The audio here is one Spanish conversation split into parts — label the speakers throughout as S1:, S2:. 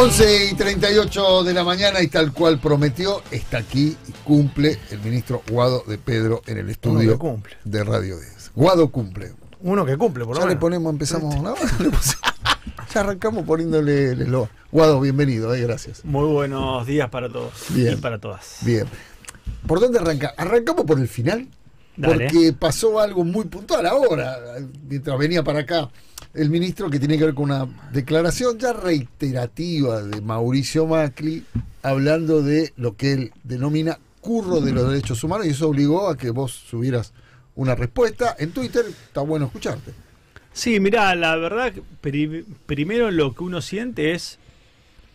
S1: 11 y 38 de la mañana y tal cual prometió, está aquí y cumple el ministro Guado de Pedro en el estudio cumple. de Radio 10. Guado cumple. Uno que cumple, por lo ya le ponemos, empezamos, ya arrancamos poniéndole el eslogan. Guado, bienvenido, eh, gracias. Muy buenos
S2: días para todos Bien. para todas.
S1: Bien. ¿Por dónde arranca? ¿Arrancamos por el final? porque pasó algo muy puntual ahora, mientras venía para acá el ministro, que tiene que ver con una declaración ya reiterativa de Mauricio Macri, hablando de lo que él denomina curro de los derechos humanos, y eso obligó a que vos subieras una respuesta. En Twitter está bueno escucharte. Sí, mirá,
S2: la verdad, primero lo que uno siente es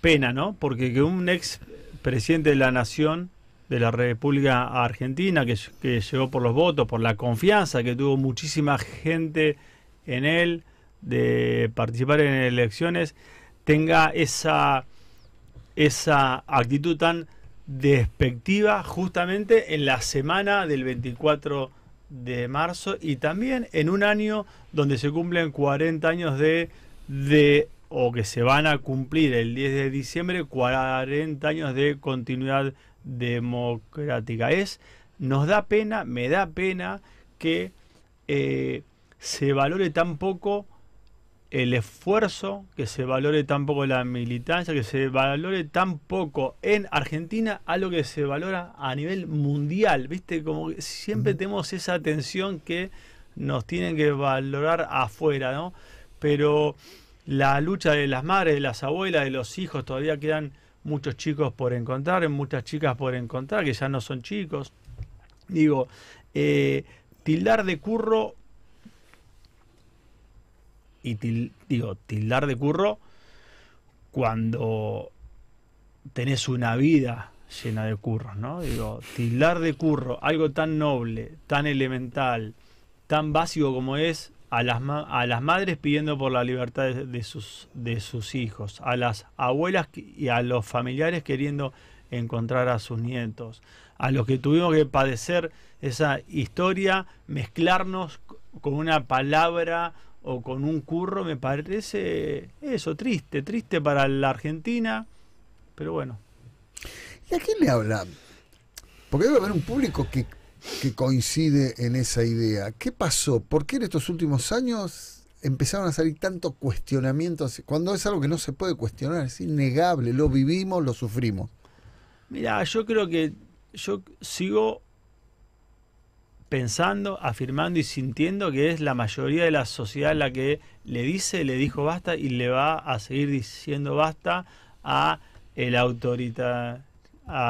S2: pena, ¿no? Porque que un ex presidente de la nación de la República Argentina, que, llegó por los votos, por la confianza que tuvo muchísima gente en él de participar en elecciones, tenga esa, esa actitud tan despectiva justamente en la semana del 24 de marzo y también en un año donde se cumplen 40 años de, de o que se van a cumplir el 10 de diciembre 40 años de continuidad democrática. Es, nos da pena, me da pena que eh, se valore tan poco el esfuerzo, que se valore tan poco la militancia, que se valore tan poco en Argentina algo que se valora a nivel mundial, ¿viste? Como siempre tenemos esa atención que nos tienen que valorar afuera, Pero la lucha de las madres, de las abuelas, de los hijos todavía quedan muchos chicos por encontrar, muchas chicas por encontrar, que ya no son chicos. Digo, eh, tildar de curro y digo, tildar de curro cuando tenés una vida llena de curros, ¿no? Digo, tildar de curro, algo tan noble, tan elemental, tan básico como es a las, a las madres pidiendo por la libertad de, sus, de sus hijos, a las abuelas y a los familiares queriendo encontrar a sus nietos, a los que tuvimos que padecer esa historia, mezclarnos con una palabra o con un curro, me parece eso, triste, triste para la Argentina, pero bueno.
S1: ¿Y a quién le habla? Porque debe haber un público que que coincide en esa idea. ¿Qué pasó? ¿Por qué en estos últimos años empezaron a salir tantos cuestionamientos? Cuando es algo que no se puede cuestionar, es innegable, lo vivimos, lo
S2: sufrimos. Mira, yo creo que yo sigo pensando, afirmando y sintiendo que es la mayoría de la sociedad la que le dice, le dijo basta y le va a seguir diciendo basta a el autoritarismo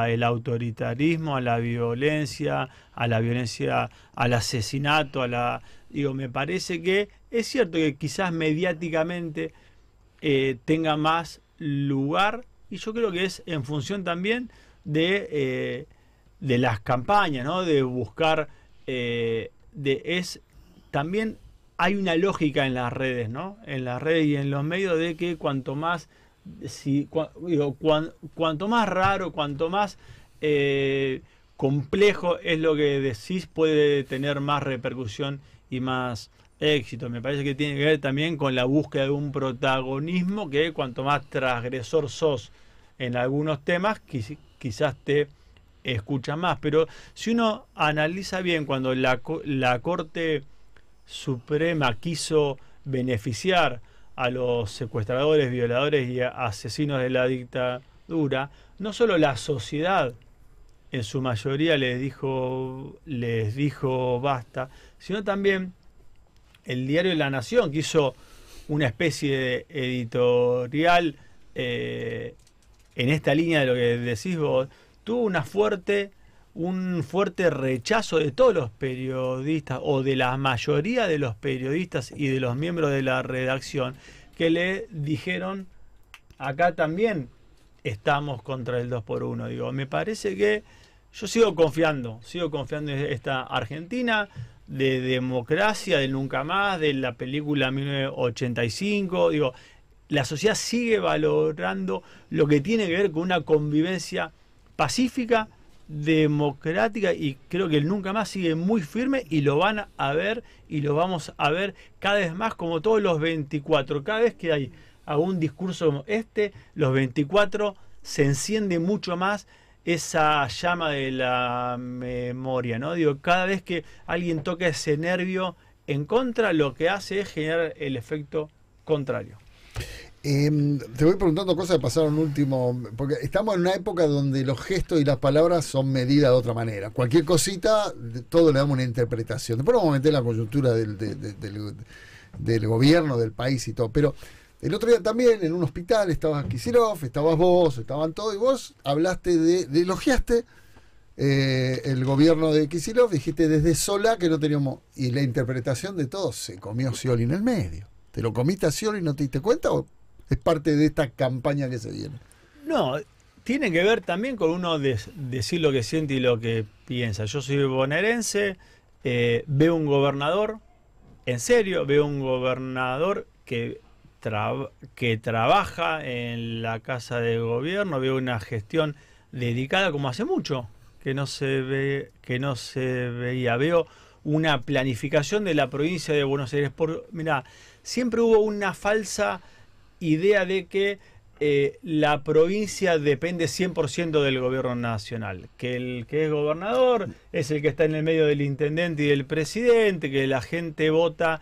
S2: el autoritarismo, a la violencia, a la violencia, al asesinato, a la digo, me parece que es cierto que quizás mediáticamente eh, tenga más lugar y yo creo que es en función también de, eh, de las campañas, ¿no? De buscar eh, de es también hay una lógica en las redes, ¿no? En las redes y en los medios de que cuanto más si, cuanto más raro, cuanto más eh, complejo es lo que decís, puede tener más repercusión y más éxito. Me parece que tiene que ver también con la búsqueda de un protagonismo que cuanto más transgresor sos en algunos temas, quizás te escucha más. Pero si uno analiza bien cuando la Corte Suprema quiso beneficiar a los secuestradores, violadores y asesinos de la dictadura, no solo la sociedad en su mayoría les dijo, les dijo basta, sino también el diario La Nación, que hizo una especie de editorial eh, en esta línea de lo que decís vos, tuvo una fuerte un fuerte rechazo de todos los periodistas o de la mayoría de los periodistas y de los miembros de la redacción que le dijeron acá también estamos contra el 2 por 1 digo me parece que yo sigo confiando sigo confiando en esta Argentina de democracia de nunca más de la película 1985 digo la sociedad sigue valorando lo que tiene que ver con una convivencia pacífica democrática y creo que el nunca más sigue muy firme y lo van a ver y lo vamos a ver cada vez más como todos los 24. Cada vez que hay algún discurso como este, los 24 se enciende mucho más esa llama de la memoria, ¿no? Digo, cada vez que alguien toca ese nervio en contra, lo que hace es generar el efecto contrario.
S1: Em, te voy preguntando cosas que pasaron último, porque estamos en una época donde los gestos y las palabras son medidas de otra manera. Cualquier cosita, todo le damos una interpretación. Después vamos a meter la coyuntura del, gobierno, del país y todo. Pero el otro día también en un hospital estabas Kisilov, estabas vos, estaban todos, y vos hablaste de, elogiaste eh, el gobierno de Kisilov, dijiste desde sola que no teníamos. Y la interpretación de todo, se comió Scioli en el medio. ¿Te lo comiste a Scioli y no te diste cuenta o es parte de esta campaña que se viene.
S2: No, tiene que ver también con uno de, decir lo que siente y lo que piensa. Yo soy bonaerense, eh, veo un gobernador, en serio, veo un gobernador que, que trabaja en la casa de gobierno, veo una gestión dedicada como hace mucho que no se ve que no se veía veo una planificación de la provincia de Buenos Aires por mira siempre hubo una falsa idea de que eh, la provincia depende 100% del gobierno nacional, que el que es gobernador es el que está en el medio del intendente y del presidente, que la gente vota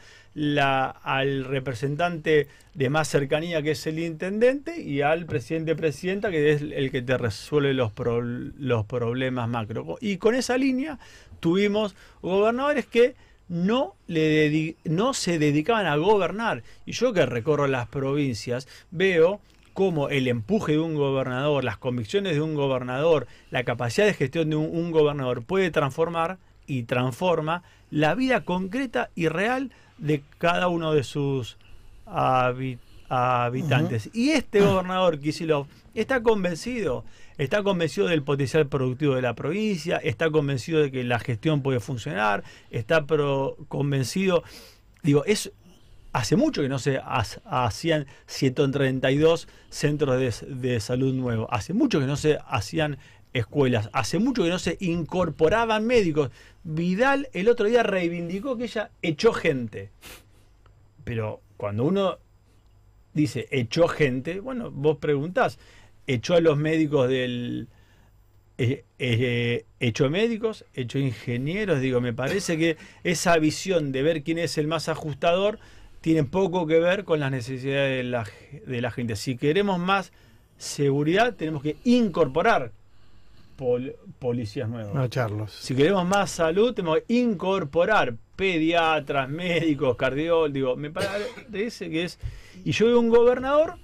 S2: al representante de más cercanía que es el intendente y al presidente presidenta que es el que te resuelve los problemas macro. Y con esa línea tuvimos gobernadores que no, le no se dedicaban a gobernar. Y yo que recorro las provincias veo cómo el empuje de un gobernador, las convicciones de un gobernador, la capacidad de gestión de un, un gobernador puede transformar y transforma la vida concreta y real de cada uno de sus habitantes habitantes. Y este gobernador Kisilov está convencido, está convencido del potencial productivo de la provincia, está convencido de que la gestión puede funcionar, está convencido, digo, es hace mucho que no se hacían 132 centros de, de salud nuevos, hace mucho que no se hacían escuelas, hace mucho que no se incorporaban médicos. Vidal el otro día reivindicó que ella echó gente. Pero cuando uno dice, echó gente, bueno, vos preguntás, echó a los médicos del... Eh, eh médicos, echó ingenieros, digo, me parece que esa visión de ver quién es el más ajustador tiene poco que ver con las necesidades de la, de la gente. Si queremos más seguridad, tenemos que incorporar policías
S3: nuevos. No,
S2: Si queremos más salud, tenemos que incorporar pediatras, médicos, cardiólogos. me parece que es. Y yo veo un gobernador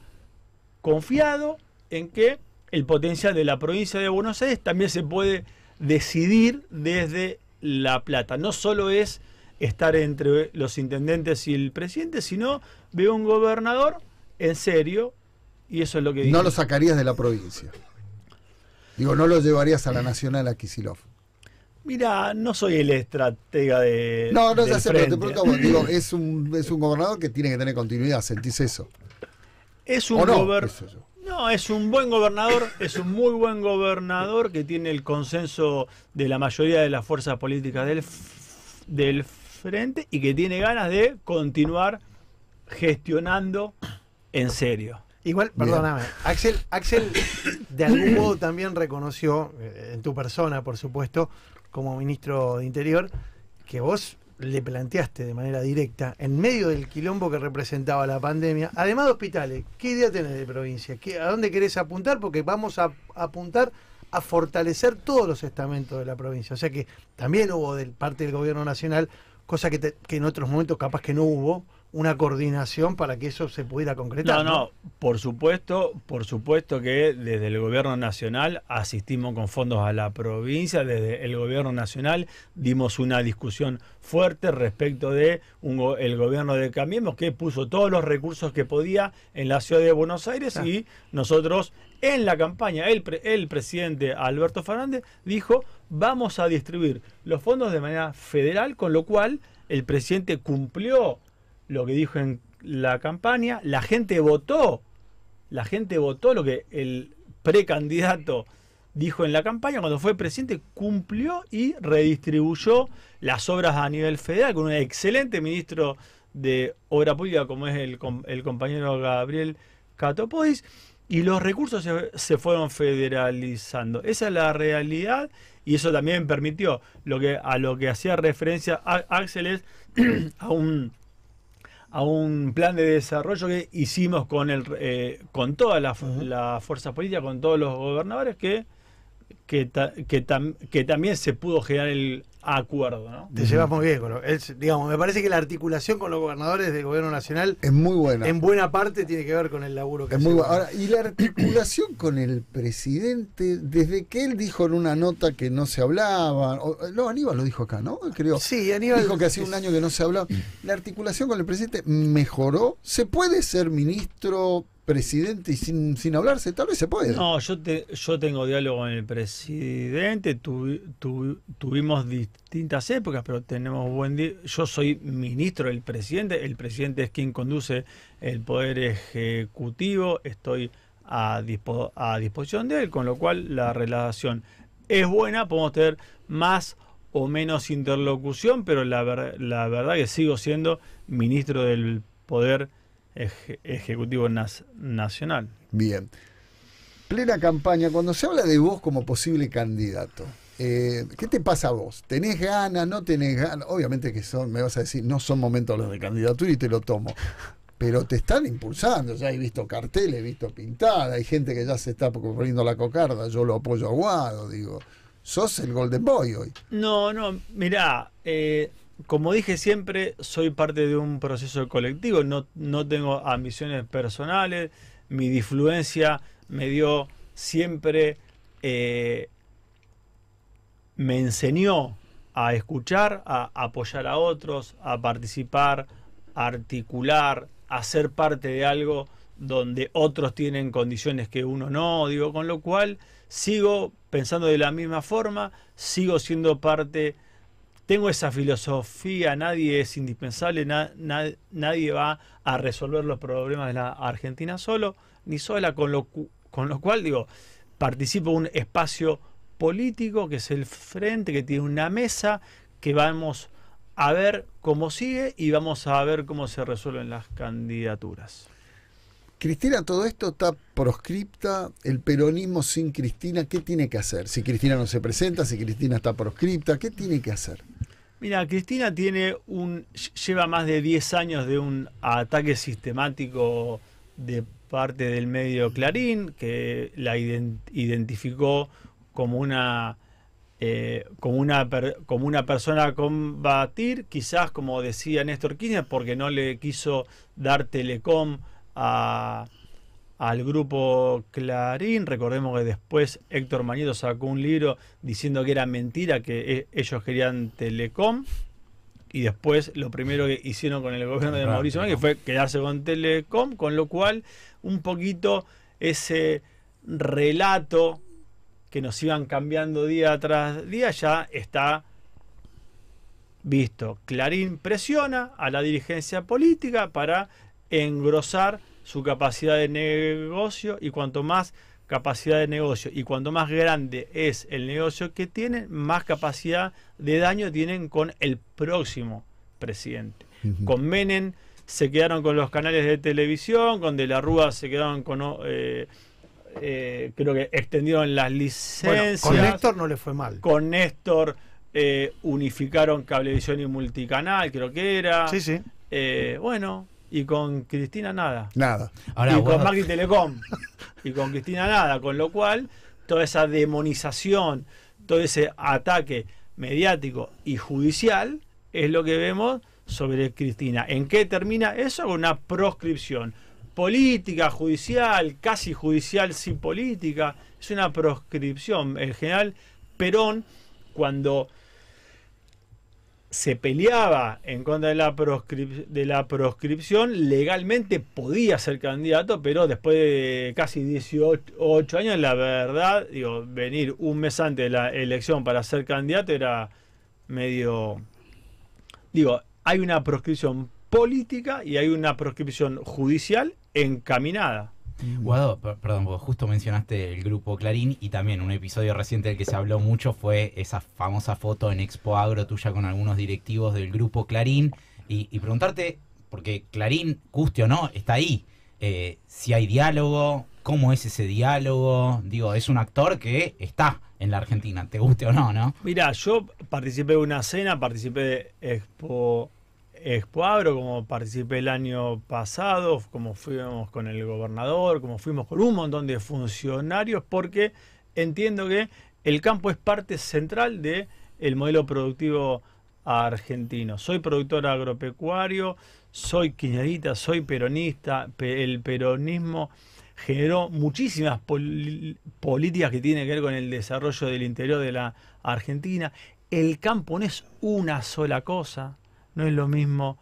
S2: confiado en que el potencial de la provincia de Buenos Aires también se puede decidir desde La Plata. No solo es estar entre los intendentes y el presidente, sino veo un gobernador en serio, y eso es lo que... No lo
S1: sacarías de la provincia. Digo, no lo llevarías a la Nacional a Kisilov.
S2: Mira, no soy el estratega de. No, no ya digo, es
S1: un, es un gobernador que tiene que tener continuidad, ¿sentís eso?
S2: Es un no? No, es un buen gobernador, es un muy buen gobernador que tiene el consenso de la mayoría de las fuerzas políticas del frente y que tiene ganas de continuar
S3: gestionando
S2: en serio.
S3: Igual, perdóname, Axel, Axel de algún modo también reconoció, eh, en tu persona, por supuesto, como ministro de Interior, que vos le planteaste de manera directa, en medio del quilombo que representaba la pandemia, además de hospitales, ¿qué idea tenés de provincia? ¿A dónde querés apuntar? Porque vamos a, apuntar a fortalecer todos los estamentos de la provincia. O sea que también hubo de parte del gobierno nacional, cosa que, que en otros momentos capaz que no hubo, una coordinación para que eso se pudiera concretar. No, no,
S2: por supuesto, por supuesto que desde el gobierno nacional asistimos con fondos a la provincia, desde el gobierno nacional dimos una discusión fuerte respecto de el gobierno de Cambiemos que puso todos los recursos que podía en la ciudad de Buenos Aires ah. y nosotros en la campaña el, el presidente Alberto Fernández dijo vamos a distribuir los fondos de manera federal, con lo cual el presidente cumplió lo que dijo en la campaña, la gente votó, la gente votó lo que el precandidato dijo en la campaña, cuando fue presidente cumplió y redistribuyó las obras a nivel federal con un excelente ministro de obra pública como es el, compañero Gabriel Catopodis y los recursos se, fueron federalizando. Esa es la realidad y eso también permitió lo que a lo que hacía referencia Axel es a un a un plan de desarrollo que hicimos con, el, eh, con todas la fuerza política, con todos los gobernadores, que, que, que, también se pudo generar el, acuerdo. ¿no?
S3: Te llevas muy bien con digamos, me parece que la articulación con los gobernadores del gobierno nacional es muy buena. En buena parte tiene que ver con el laburo que es muy Ahora,
S1: y la articulación con el presidente, desde que él dijo en una nota que no se hablaba, o, Aníbal lo dijo acá, ¿no? Creo. Sí, Aníbal dijo que hace un año que no se hablaba. La articulación con el presidente mejoró. ¿Se puede ser ministro presidente y sin, sin hablarse? Tal vez se puede.
S2: No, yo, te, yo tengo diálogo con el presidente, tuvimos distintas épocas, pero tenemos buen día. Yo soy ministro del presidente, el presidente es quien conduce el poder ejecutivo, estoy a, a disposición de él, con lo cual la relación es buena, podemos tener más o menos interlocución, pero la, la verdad que sigo siendo ministro del poder ejecutivo Ejecutivo Nacional.
S1: Bien. Plena campaña, cuando se habla de vos como posible candidato, eh, ¿Qué te pasa a vos? ¿Tenés ganas? ¿No tenés ganas? Obviamente que son, me vas a decir, no son momentos los de candidatura y te lo tomo. Pero te están impulsando, ya he visto carteles, he visto pintada, hay gente que ya se está poniendo la cocarda, yo lo apoyo aguado, digo, sos el Golden Boy hoy.
S2: No, no, mirá, eh, como dije siempre, soy parte de un proceso colectivo, no, tengo ambiciones personales, mi disfluencia me dio siempre, eh, me enseñó a escuchar, a apoyar a otros, a participar, a articular, a ser parte de algo donde otros tienen condiciones que uno no, digo, con lo cual sigo pensando de la misma forma, sigo siendo parte tengo esa filosofía, nadie es indispensable, nadie va a resolver los problemas de la Argentina solo, ni sola, con lo, con lo cual digo, participo un espacio político que es el frente, que tiene una mesa, que vamos a ver cómo sigue y vamos a ver cómo se resuelven las candidaturas.
S1: Cristina, todo esto está proscripta, el peronismo sin Cristina, ¿qué tiene que hacer? Si Cristina no se presenta, si Cristina está proscripta, ¿qué tiene que hacer?
S2: Mira, Cristina tiene un lleva más de 10 años de un ataque sistemático de parte del medio Clarín que la identificó como una eh, como una como una persona a combatir, quizás como decía Néstor Kirchner porque no le quiso dar Telecom a al grupo Clarín. Recordemos que después Héctor Mañeto sacó un libro diciendo que era mentira, que e, ellos querían Telecom. Y después lo primero que hicieron con el gobierno de ah, Mauricio Macri fue quedarse con Telecom, con lo cual un poquito ese relato que nos iban cambiando día tras día ya está visto. Clarín presiona a la dirigencia política para engrosar su capacidad de negocio y cuanto más capacidad de negocio y cuanto más grande es el negocio que tienen, más capacidad de daño tienen con el próximo presidente. Con Menem se quedaron con los canales de televisión, con De la Rúa se quedaron con... Eh, eh, creo que extendieron las licencias. con Néstor no le fue mal. Con Néstor eh, unificaron cablevisión y multicanal, creo que era. Sí, sí. Eh, bueno, y con Cristina nada.
S3: Nada. y con
S2: Macri Telecom y con Cristina nada, con lo cual toda esa demonización, todo ese ataque mediático y judicial es lo que vemos sobre Cristina. ¿En qué termina eso? Con una proscripción política, judicial, casi judicial sin política, es una proscripción. En general Perón, cuando se peleaba en contra de la, de la proscripción, legalmente podía ser candidato, pero después de casi 18 años, la verdad, digo, venir un mes antes de la elección para ser candidato era medio... Digo, hay una proscripción política y hay una proscripción judicial
S4: encaminada perdón, justo mencionaste el grupo Clarín y también un episodio reciente del que se habló mucho fue esa famosa foto en Expo Agro tuya con algunos directivos del grupo Clarín y, preguntarte, porque Clarín, guste o no, está ahí. Eh, si hay diálogo, cómo es ese diálogo. Digo, es un actor que está en la Argentina, te guste o no, ¿no?
S2: Mira, yo participé de una cena, participé de Expo Escuadro, como participé el año pasado, como fuimos con el gobernador, como fuimos con un montón de funcionarios, porque entiendo que el campo es parte central del el modelo productivo argentino. Soy productor agropecuario, soy quiñadita, soy peronista, el peronismo generó muchísimas políticas que tienen que ver con el desarrollo del interior de la Argentina. El campo no es una sola cosa no es lo mismo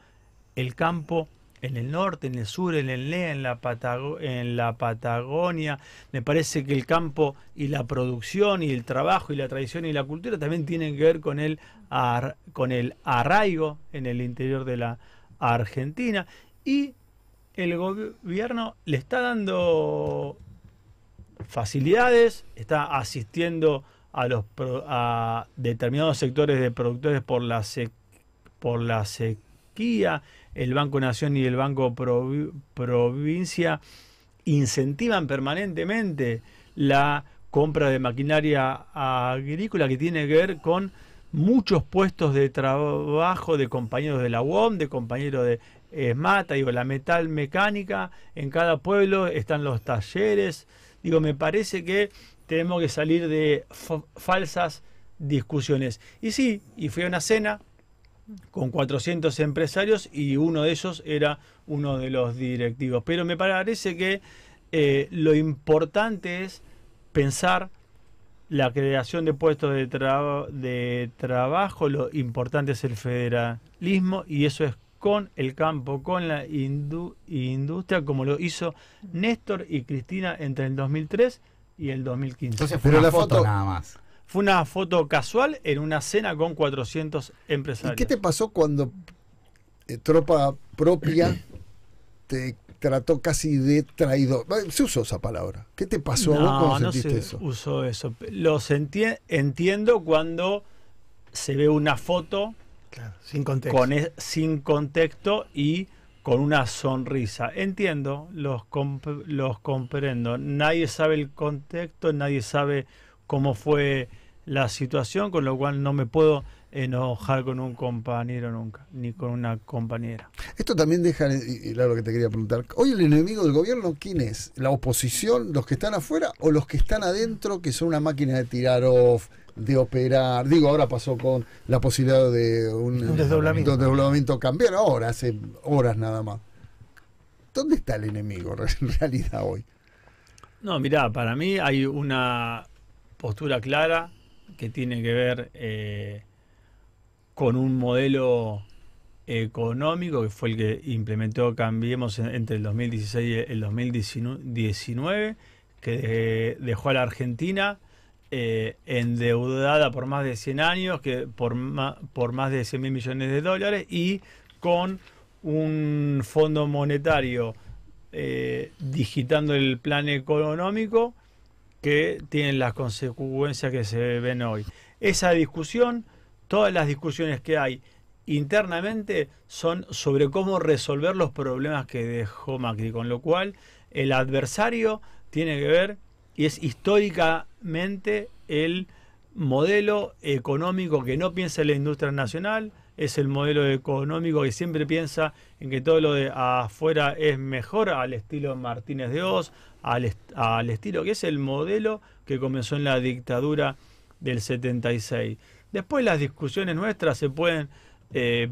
S2: el campo en el norte, en el sur, en el NEA, en la, en la Patagonia. Me parece que el campo y la producción y el trabajo y la tradición y la cultura también tienen que ver con el, con el arraigo en el interior de la Argentina. Y el gobierno le está dando facilidades, está asistiendo a los a determinados sectores de productores por la por la sequía, el Banco Nación y el Banco Provincia incentivan permanentemente la compra de maquinaria agrícola que tiene que ver con muchos puestos de trabajo de compañeros de la UOM, de compañeros de ESMATA, digo, la metal mecánica, en cada pueblo están los talleres, digo, me parece que tenemos que salir de falsas discusiones. Y sí, y fui a una cena con 400 empresarios y uno de ellos era uno de los directivos. Pero me parece que eh, lo importante es pensar la creación de puestos de, de trabajo, lo importante es el federalismo y eso es con el campo, con la industria, como lo hizo Néstor y Cristina entre el 2003 y el 2015. Entonces Pero la foto, nada más. Fue una foto casual en una cena con 400 empresarios. qué te
S1: pasó cuando eh, tropa propia te trató casi de traidor? Se usó esa palabra. ¿Qué te pasó no, vos cuando no sentiste se eso?
S2: usó eso. Lo entiendo cuando se ve una foto sin, contexto. Con e, sin contexto y con una sonrisa. Entiendo, los comprendo. Nadie sabe el contexto, nadie sabe cómo fue la situación, con lo cual no me puedo enojar con un compañero nunca, ni con una compañera.
S1: Esto también deja, y lo que te quería preguntar, hoy el enemigo del gobierno, ¿quién es? ¿La oposición, los que están afuera o los que están adentro, que son una máquina de tirar off, de operar? Digo, ahora pasó con la posibilidad de un, desdoblamiento. desdoblamiento cambiar, ahora, hace horas nada más. ¿Dónde está el enemigo en realidad hoy?
S2: No, mirá, para mí hay una postura clara que tiene que ver eh, con un modelo económico que fue el que implementó Cambiemos entre el 2016 y el 2019, que dejó a la Argentina eh, endeudada por más de 100 años, que por, más de 100 mil millones de dólares y con un fondo monetario eh, digitando el plan económico que tienen las consecuencias que se ven hoy. Esa discusión, todas las discusiones que hay internamente son sobre cómo resolver los problemas que dejó Macri, con lo cual el adversario tiene que ver y es históricamente el modelo económico que no piensa en la industria nacional, es el modelo económico que siempre piensa en que todo lo de afuera es mejor, al estilo Martínez de Oz, al, estilo, que es el modelo que comenzó en la dictadura del 76. Después las discusiones nuestras se pueden... Eh,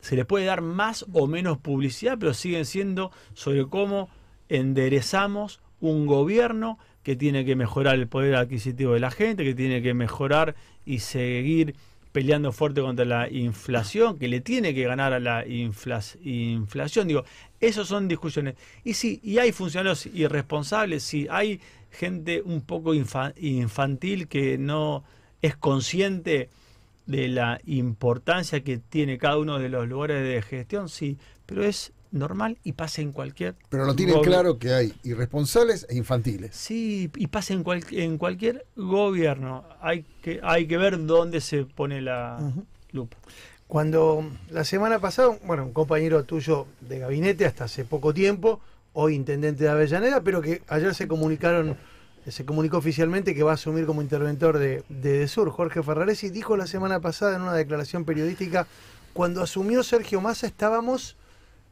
S2: se les puede dar más o menos publicidad, pero siguen siendo sobre cómo enderezamos un gobierno que tiene que mejorar el poder adquisitivo de la gente, que tiene que mejorar y seguir peleando fuerte contra la inflación, que le tiene que ganar a la inflación. Digo, esas son discusiones. Y sí, y hay funcionarios irresponsables, sí, hay gente un poco infantil que no es consciente de la importancia que tiene cada uno de los lugares de gestión, sí, pero es normal y pasa en cualquier. Pero lo tienen claro
S1: que hay irresponsables e infantiles.
S2: Sí, y pasa en, en cualquier gobierno. Hay que, hay que ver dónde se pone la
S3: lupa. Cuando la semana pasada, bueno, un compañero tuyo de gabinete hasta hace poco tiempo, hoy intendente de Avellaneda, pero que ayer se comunicaron se comunicó oficialmente que va a asumir como interventor de, de, de Sur. Jorge Ferraresi dijo la semana pasada en una declaración periodística, cuando asumió Sergio Massa estábamos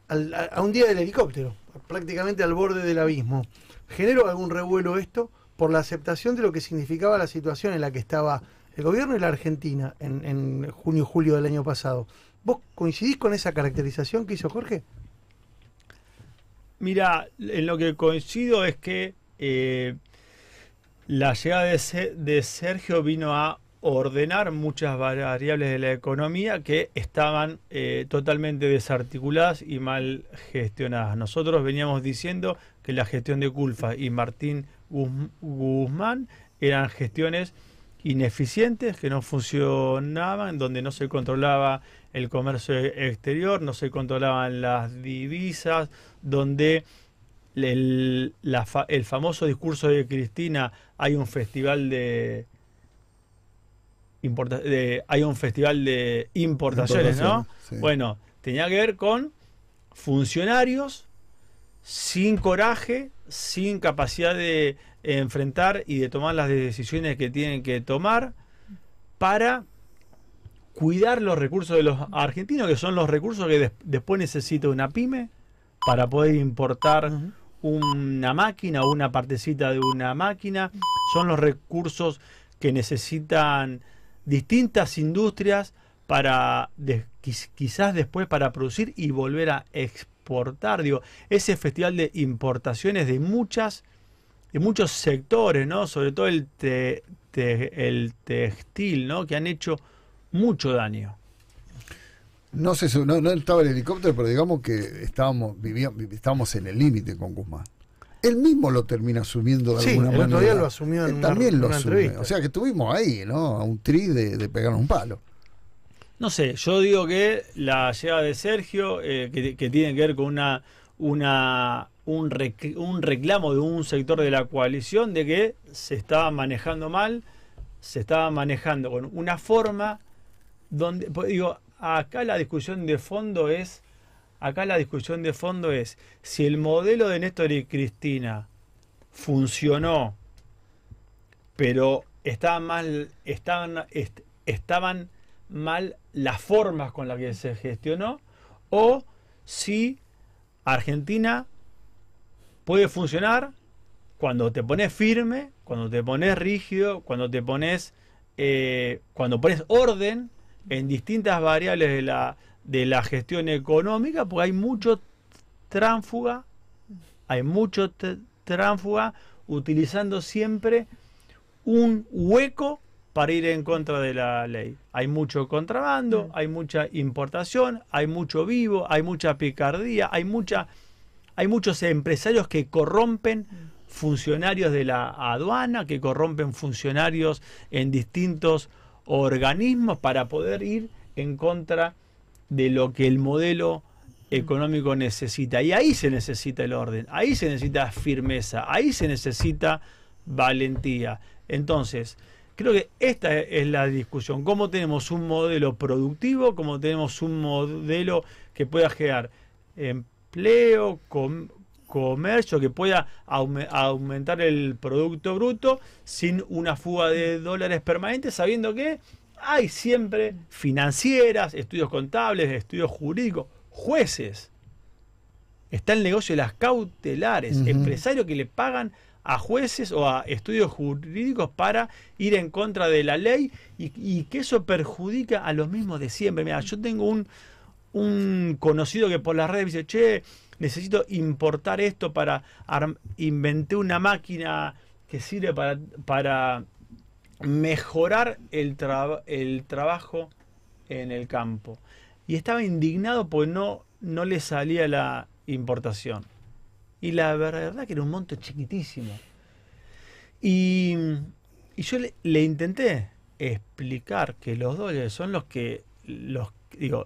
S3: a, un día del helicóptero, prácticamente al borde del abismo. ¿Generó algún revuelo esto por la aceptación de lo que significaba la situación en la que estaba el gobierno y la Argentina en, en junio julio del año pasado? ¿Vos coincidís con esa caracterización que hizo Jorge?
S2: Mira, en lo que coincido es que eh, la llegada de Sergio vino a ordenar muchas variables de la economía que estaban eh, totalmente desarticuladas y mal gestionadas. Nosotros veníamos diciendo que la gestión de Culfa y Martín Guzmán eran gestiones ineficientes que no funcionaban, donde no se controlaba el comercio exterior, no se controlaban las divisas, donde el famoso discurso de Cristina hay un festival de hay un festival de importaciones, ¿no? Bueno, tenía que ver con funcionarios sin coraje, sin capacidad de enfrentar y de tomar las decisiones que tienen que tomar para cuidar los recursos de los argentinos, que son los recursos que después necesita una pyme para poder importar una máquina o una partecita de una máquina, son los recursos que necesitan distintas industrias para quizás después para producir y volver a exportar. Digo, ese festival de importaciones de muchas de muchos sectores, ¿no? Sobre todo el, el textil, ¿no? Que han hecho mucho daño.
S1: No sé, no, no estaba el helicóptero, pero digamos que estábamos, vivíamos, estábamos en el límite con Guzmán él mismo lo termina asumiendo de alguna manera. Otro lo asumió en una, también lo asumió. O sea que estuvimos ahí, ¿no? A un tri de, pegar un palo.
S2: No sé, yo digo que la llegada de Sergio, eh, que, tiene que ver con una, un, un, reclamo de un sector de la coalición de que se estaba manejando mal, se estaba manejando con una forma donde, pues, digo, acá la discusión de fondo es acá la discusión de fondo es si el modelo de Néstor y Cristina funcionó, pero estaban mal, estaban, estaban mal las formas con las que se gestionó, o si Argentina puede funcionar cuando te pones firme, cuando te pones rígido, cuando te pones, eh, cuando pones orden en distintas variables de la, de la gestión económica, porque hay mucho tránfuga, hay mucho tránfuga utilizando siempre un hueco para ir en contra de la ley. Hay mucho contrabando, hay mucha importación, hay mucho vivo, hay mucha picardía, hay mucha hay muchos empresarios que corrompen funcionarios de la aduana, que corrompen funcionarios en distintos organismos para poder ir en contra de lo que el modelo económico necesita. Y ahí se necesita el orden, ahí se necesita firmeza, ahí se necesita valentía. Entonces, creo que esta es la discusión. ¿Cómo tenemos un modelo productivo? ¿Cómo tenemos un modelo que pueda generar empleo, comercio, que pueda aumentar el Producto Bruto sin una fuga de dólares permanente, sabiendo que hay siempre financieras, estudios contables, estudios jurídicos, jueces. Está el negocio de las cautelares, empresarios que le pagan a jueces o a estudios jurídicos para ir en contra de la ley y, que eso perjudica a los mismos de siempre. Mira, yo tengo un, un conocido que por las redes dice, che, necesito importar esto para inventé una máquina que sirve para, para mejorar el, el trabajo en el campo. Y estaba indignado porque no, no le salía la importación. Y la verdad que era un monto chiquitísimo. Y, yo le, intenté explicar que los dólares son los que, los, digo,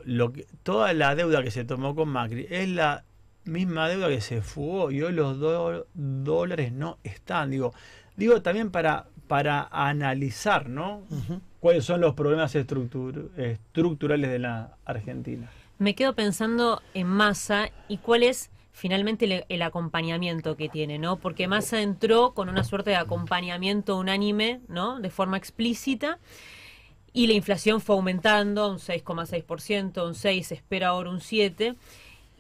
S2: toda la deuda que se tomó con Macri es la misma deuda que se fugó y hoy los dólares no están. Digo, digo también para, para analizar ¿no? cuáles son los problemas estructurales de la Argentina.
S5: Me quedo pensando en masa y cuál es finalmente el, acompañamiento que tiene, ¿no? Porque Massa entró con una suerte de acompañamiento unánime, ¿no? De forma explícita. Y la inflación fue aumentando, un 6,6%, un 6, espera ahora un 7%.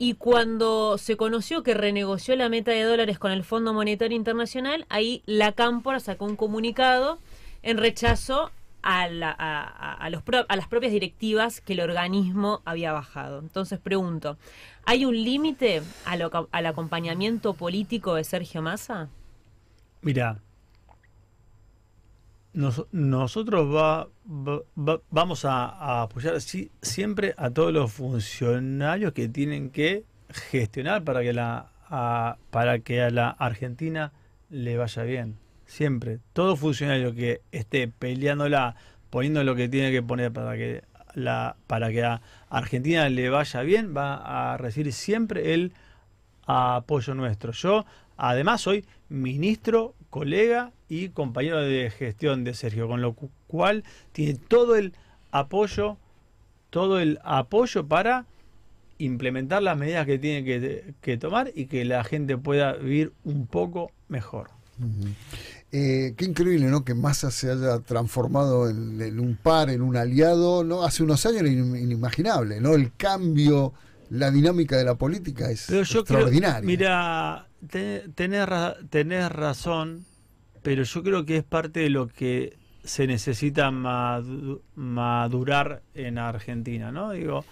S5: Y cuando se conoció que renegoció la meta de dólares con el Fondo Monetario Internacional, ahí la Cámpora sacó un comunicado en rechazo a, a, las propias directivas que el organismo había bajado. Entonces pregunto, ¿hay un límite al acompañamiento político de Sergio Massa?
S2: Mira, nosotros vamos a, apoyar siempre a todos los funcionarios que tienen que gestionar para que la a, para que a la Argentina le vaya bien. Siempre. Todo funcionario que esté peleándola, poniendo lo que tiene que poner para que la para que a Argentina le vaya bien, va a recibir siempre el apoyo nuestro. Yo, además, soy ministro, colega y compañero de gestión de Sergio, con lo cual tiene todo el apoyo, todo el apoyo para implementar las medidas que tiene que, tomar y que la gente pueda vivir un poco mejor.
S1: Eh, qué increíble, ¿no? Que Massa se haya transformado en, un par, en un aliado, ¿no? Hace unos años era inimaginable, ¿no? El cambio, la dinámica de la política es extraordinaria.
S2: mira, tenés, tenés razón, pero yo creo que es parte de lo que se necesita madurar en Argentina, ¿no? Digo,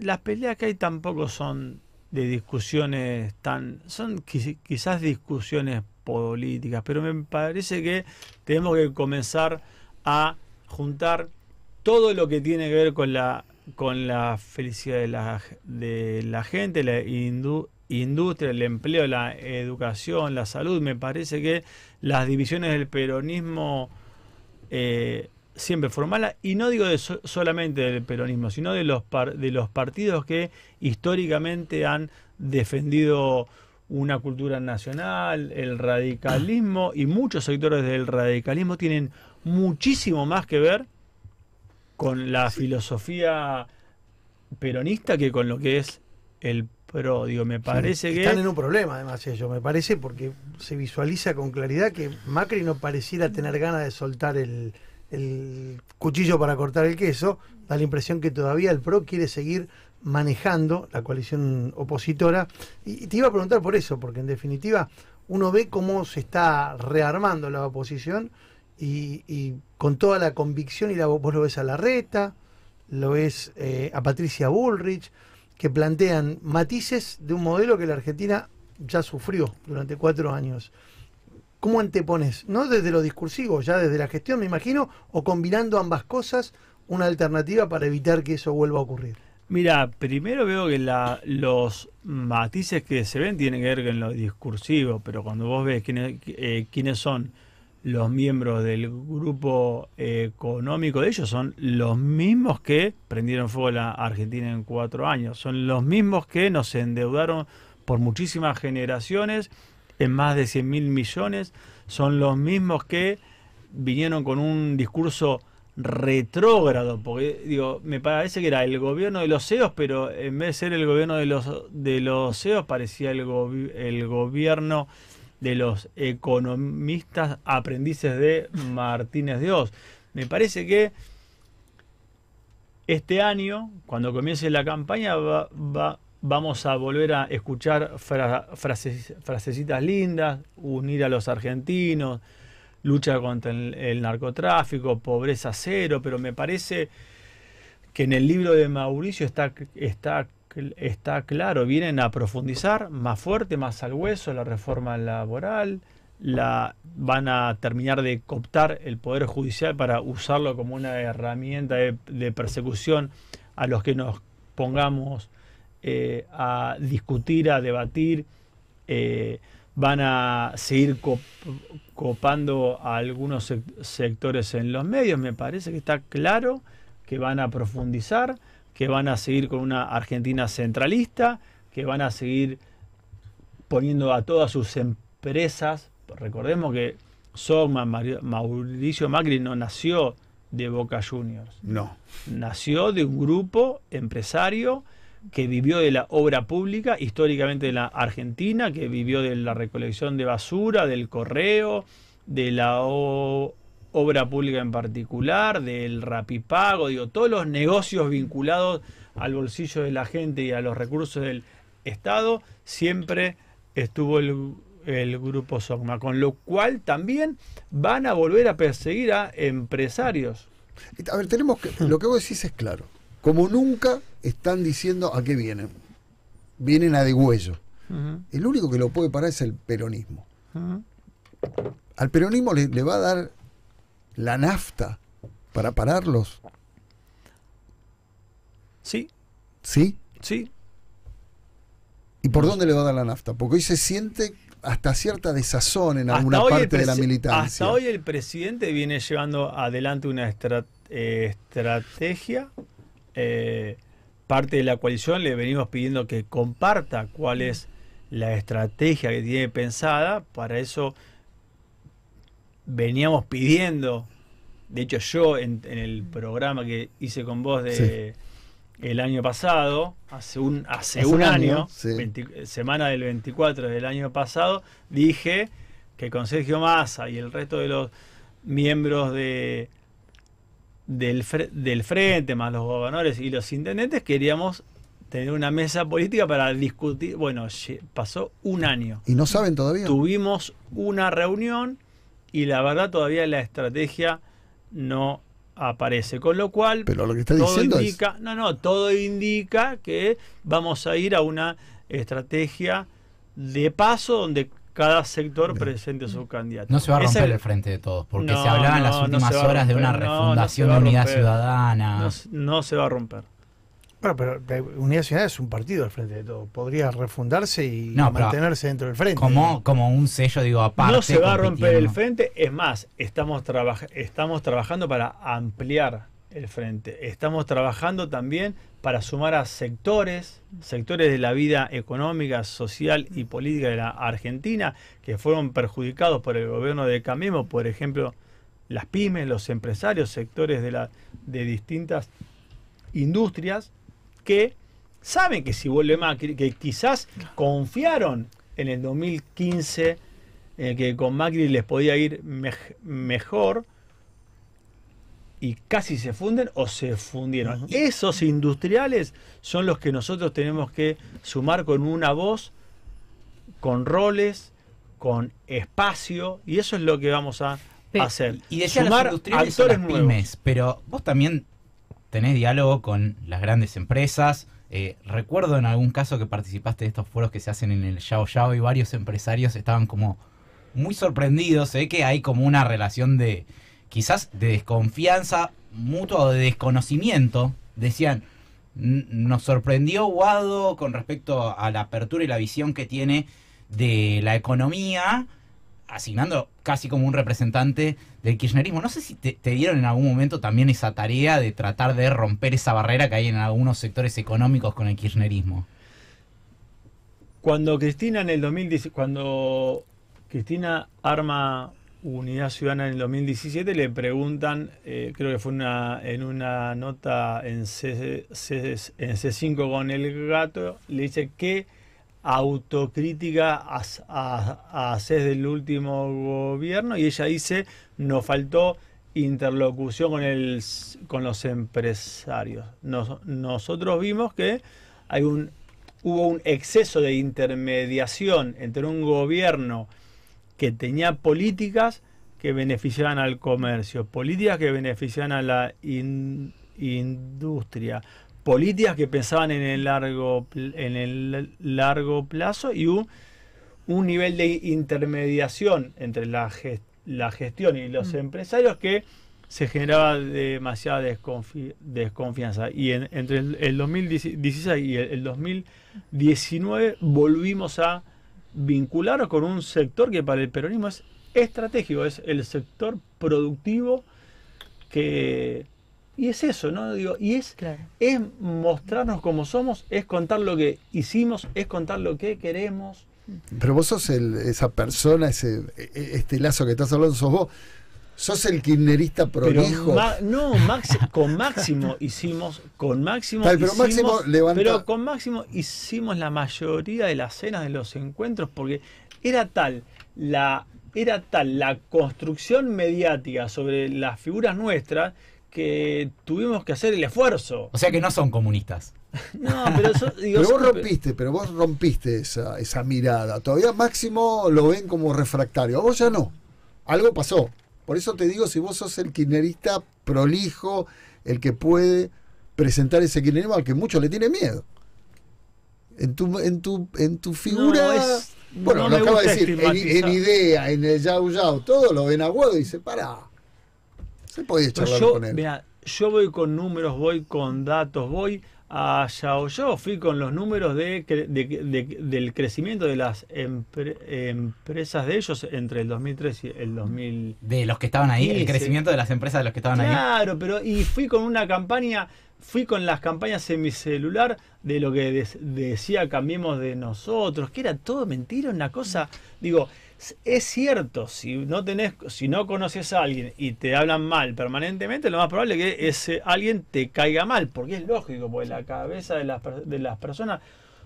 S2: las peleas que hay tampoco son de discusiones tan, son quizás discusiones políticas, pero me parece que tenemos que comenzar a juntar todo lo que tiene que ver con la con la felicidad de la, de la gente, la industria, el empleo, la educación, la salud, me parece que las divisiones del peronismo eh, siempre fueron y no digo solamente del peronismo, sino de los, de los partidos que históricamente han defendido una cultura nacional, el radicalismo, y muchos sectores del radicalismo tienen muchísimo más que ver con la filosofía peronista que con lo que es el pero digo, me parece que. Están en
S3: un problema, además, ellos, me parece, porque se visualiza con claridad que Macri no pareciera tener ganas de soltar el, cuchillo para cortar el queso. Da la impresión que todavía el PRO quiere seguir manejando la coalición opositora. Y, te iba a preguntar por eso, porque en definitiva uno ve cómo se está rearmando la oposición y, con toda la convicción, y la, vos lo ves a Larreta, lo ves eh, a Patricia Bullrich que plantean matices de un modelo que la Argentina ya sufrió durante cuatro años. ¿Cómo antepones? No desde lo discursivo, ya desde la gestión, me imagino, o combinando ambas cosas, una alternativa para evitar que eso vuelva a ocurrir.
S2: Mira, primero veo que los matices que se ven tienen que ver con lo discursivo, pero cuando vos ves quiénes, eh, quiénes son los miembros del grupo económico de ellos son los mismos que prendieron fuego a la Argentina en cuatro años, son los mismos que nos endeudaron por muchísimas generaciones en más de 100 mil millones, son los mismos que vinieron con un discurso retrógrado, porque digo, me parece que era el gobierno de los CEOs, pero en vez de ser el gobierno de los de los CEOs parecía el gobierno de los economistas aprendices de Martínez de Me parece que este año, cuando comience la campaña, vamos a volver a escuchar frasecitas lindas, unir a los argentinos, lucha contra el, narcotráfico, pobreza cero, pero me parece que en el libro de Mauricio está, está Está claro, vienen a profundizar más fuerte, más al hueso la reforma laboral, la, van a terminar de cooptar el Poder Judicial para usarlo como una herramienta de, persecución a los que nos pongamos eh, a discutir, a debatir, eh, van a seguir copando a algunos sectores en los medios. Me parece que está claro que van a profundizar que van a seguir con una Argentina centralista, que van a seguir poniendo a todas sus empresas. Recordemos que Sogman, Mauricio Macri no nació de Boca Juniors. No. Nació de un grupo empresario que vivió de la obra pública, históricamente de la Argentina, que vivió de la recolección de basura, del correo, de la obra pública en particular, del rapipago, digo, todos los negocios vinculados al bolsillo de la gente y a los recursos del Estado, siempre estuvo el, grupo Sogma, con lo cual también van a volver a perseguir a empresarios. A ver, tenemos que, lo que vos decís es claro.
S1: Como nunca están diciendo a qué vienen. Vienen a degüello. El único que lo puede parar es el peronismo. Al peronismo le va a dar la nafta para pararlos. Sí. ¿Sí? Sí. ¿Y por dónde le va a dar la nafta? Porque hoy se siente hasta cierta desazón en alguna parte de la militancia. Hasta hoy
S2: el presidente viene llevando adelante una eh, estrategia. Eh, parte de la coalición le venimos pidiendo que comparta cuál es la estrategia que tiene pensada. Para eso veníamos pidiendo. De hecho, yo en, el programa que hice con vos de, el año pasado, hace un, hace, un año, semana del 24 del año pasado, dije que con Sergio Massa y el resto de los miembros de, del, del frente, más los gobernadores y los intendentes, queríamos tener una mesa política para discutir. Bueno, pasó un año.
S1: ¿Y no saben todavía? Tuvimos
S2: una reunión y la verdad todavía la estrategia no aparece. Con lo cual,
S1: Pero lo todo indica,
S2: no, no, todo indica que vamos a ir a una estrategia de paso donde cada sector presente su candidato. No se va a romper el... frente de todos, porque se hablaba en las últimas horas de una refundación de unidad ciudadana.
S3: no se va a romper pero la Unidad Ciudad es un partido al frente de todo. Podría refundarse y
S4: mantenerse dentro del frente. Como, como un sello, digo, aparte. No se va a romper el
S3: frente.
S2: Es más, estamos, estamos trabajando para ampliar el frente. Estamos trabajando también para sumar a sectores, sectores de la vida económica, social y política de la Argentina que fueron perjudicados por el gobierno de Camimo, por ejemplo, las pymes, los empresarios, sectores de, la, de distintas industrias que saben que si vuelve Macri, que quizás confiaron en el 2015 que con Macri les podía ir mejor y casi se funden o se fundieron. Esos industriales son los que nosotros tenemos que sumar con una voz,
S4: con roles, con
S2: espacio, y eso es lo que vamos a hacer. Y de sumar los industriales actores
S4: pero vos también tenés diálogo con las grandes empresas. Eh, recuerdo en algún caso que participaste de estos foros que se hacen en el Yao Yao y varios empresarios estaban como muy sorprendidos. Sé que hay como una relación de quizás de desconfianza mutua o de desconocimiento. Decían, nos sorprendió Guado con respecto a la apertura y la visión que tiene de la economía asignando casi como un representante del kirchnerismo. No sé si te, dieron en algún momento también esa tarea de tratar de romper esa barrera que hay en algunos sectores económicos con el kirchnerismo.
S2: Cuando Cristina en el 2010, cuando Cristina arma Unidad Ciudadana en el 2017, le preguntan, eh, creo que fue una, en una nota en, C, 5 con el gato, le dice que autocrítica a, hacer del último gobierno y ella dice, nos faltó interlocución con, el, con los empresarios. nosotros vimos que hay un, hubo un exceso de intermediación entre un gobierno que tenía políticas que beneficiaban al comercio, políticas que beneficiaban a la industria, políticas que pensaban en el largo, en el largo plazo y un, un nivel de intermediación entre la, la gestión y los mm. empresarios que se generaba demasiada desconfianza. Y entre el, 2016 y el, 2019 volvimos a vincular con un sector que para el peronismo es estratégico, es el sector productivo que y es eso, ¿no? Digo, y es, es mostrarnos como somos, es contar lo que hicimos, es contar lo que queremos.
S1: Pero vos sos esa persona, ese, e, este lazo que estás hablando, sos vos.
S2: Sos el kirchnerista prolijo. no, Max, con Máximo hicimos, con Máximo, pero, pero con Máximo hicimos la mayoría de las cenas de los encuentros porque era tal la era tal la construcción mediática sobre las figuras nuestras que tuvimos que hacer el esfuerzo. O sea que no
S4: son comunistas.
S2: No, pero, vos rompiste,
S1: pero vos rompiste esa, esa mirada. Todavía Máximo lo ven como refractario. A vos ya no. Algo pasó. Por eso te digo, si vos sos el kirchnerista prolijo, el que puede presentar ese kirchnerismo al que muchos le tienen miedo. En tu, en tu, en tu figura. bueno, lo acaba de decir. En, idea, en el yao yao, todo lo ven a huevo y dice, pará. Se podía yo,
S2: yo voy con números, voy con datos, voy a Yao. Yo fui con los números de, del crecimiento de las empresas de ellos entre el 2003 y el 2000. De los que estaban ahí, el crecimiento de las empresas de los que estaban ahí. Claro, pero y fui con una campaña, fui con las campañas en mi celular de lo que decía Cambiemos de nosotros, que era todo mentira, una cosa, digo, es cierto, si no tenés, si no conoces a alguien y te hablan mal permanentemente, lo más probable es que ese alguien te caiga mal, porque es lógico, porque la cabeza de las, de las personas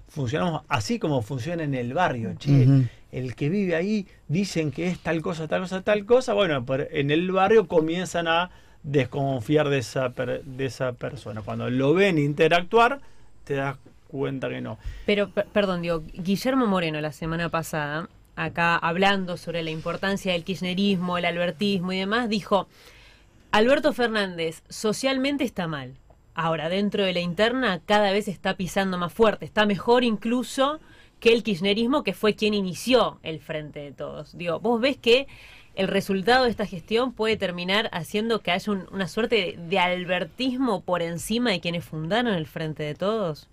S2: funcionamos así como funciona en el barrio, che. El que vive ahí dicen que es tal cosa, tal cosa, tal cosa. Bueno, en el barrio comienzan a desconfiar de esa, de esa persona. Cuando lo ven interactuar, te das cuenta que no.
S5: Pero, perdón, digo, Guillermo Moreno la semana pasada acá hablando sobre la importancia del kirchnerismo, el albertismo y demás, dijo, Alberto Fernández socialmente está mal. Ahora, dentro de la interna cada vez está pisando más fuerte, está mejor incluso que el kirchnerismo que fue quien inició el frente de todos. Digo, vos ves que el resultado de esta gestión puede terminar haciendo que haya una suerte de albertismo por encima de quienes fundaron el frente de todos.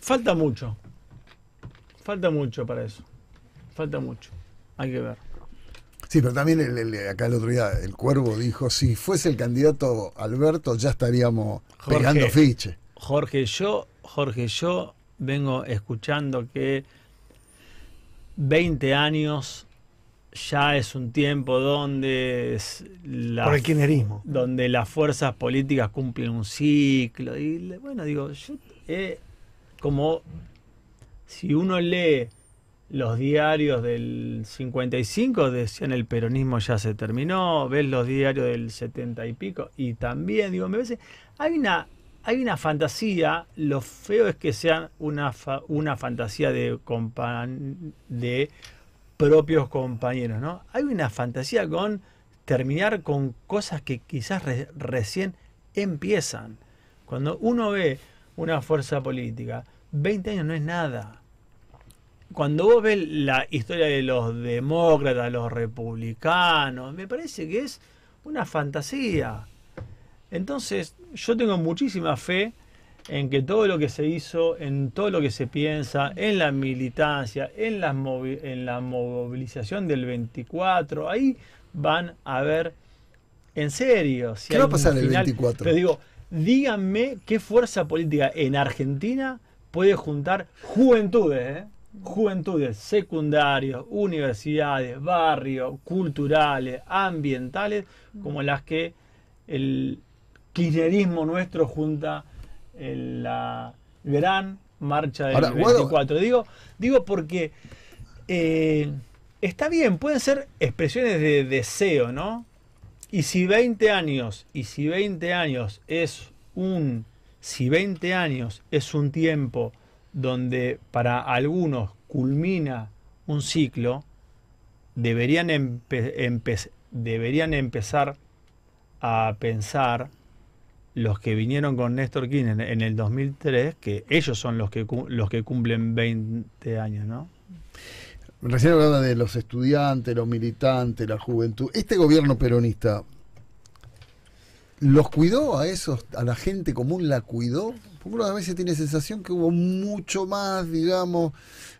S2: Falta mucho, Falta mucho para eso. Falta mucho. Hay que ver.
S1: Sí, pero también acá el otro día el Cuervo dijo, si fuese el candidato Alberto ya estaríamos pegando fiche.
S2: Jorge, yo, Jorge, yo vengo escuchando que 20 años ya es un tiempo donde donde las fuerzas políticas cumplen un ciclo y bueno digo yo eh, como si uno lee los diarios del 55, decían el peronismo ya se terminó, ves los diarios del 70 y pico, y también, digo, me parece, hay una, hay una fantasía, lo feo es que sea una, una fantasía de, de propios compañeros, ¿no? Hay una fantasía con terminar con cosas que quizás recién empiezan. Cuando uno ve una fuerza política, 20 años no es nada cuando vos ves la historia de los demócratas, los republicanos, me parece que es una fantasía. Entonces, yo tengo muchísima fe en que todo lo que se hizo, en todo lo que se piensa, en la militancia, en la, en la movilización del 24, ahí van a ver en serio. Si ¿Qué va a pasar el 24? digo, díganme qué fuerza política en Argentina puede juntar juventudes, ¿eh? Juventudes secundarias, universidades, barrios, culturales, ambientales, como mm. las que el kirchnerismo nuestro junta en la gran marcha del 24. Digo, digo porque eh, está bien, pueden ser expresiones de deseo, ¿no? Y si 20 años, y si 20 años es un, si 20 años es un tiempo donde para algunos culmina un ciclo, deberían, deberían empezar a pensar los que vinieron con Néstor Kirchner en, el 2003, que ellos son los que, los que cumplen 20 años, ¿no?
S1: Recién hablaba de los estudiantes, los militantes, la juventud. Este gobierno peronista ¿Los cuidó a esos, a la gente común la cuidó? Porque uno a veces tiene sensación que hubo mucho más, digamos,